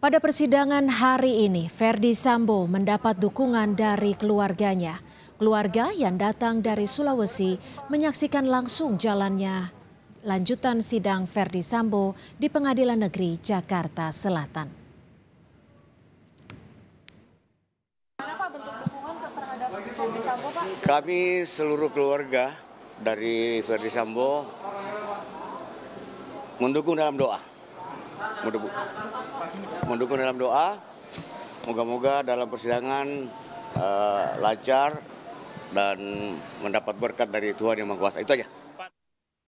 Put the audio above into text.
Pada persidangan hari ini, Verdi Sambo mendapat dukungan dari keluarganya. Keluarga yang datang dari Sulawesi menyaksikan langsung jalannya lanjutan sidang Verdi Sambo di Pengadilan Negeri Jakarta Selatan. Kami seluruh keluarga dari Verdi Sambo mendukung dalam doa. Mendukung mendukung dalam doa. Moga-moga dalam persidangan uh, lancar dan mendapat berkat dari Tuhan yang Maha Kuasa. Itu aja.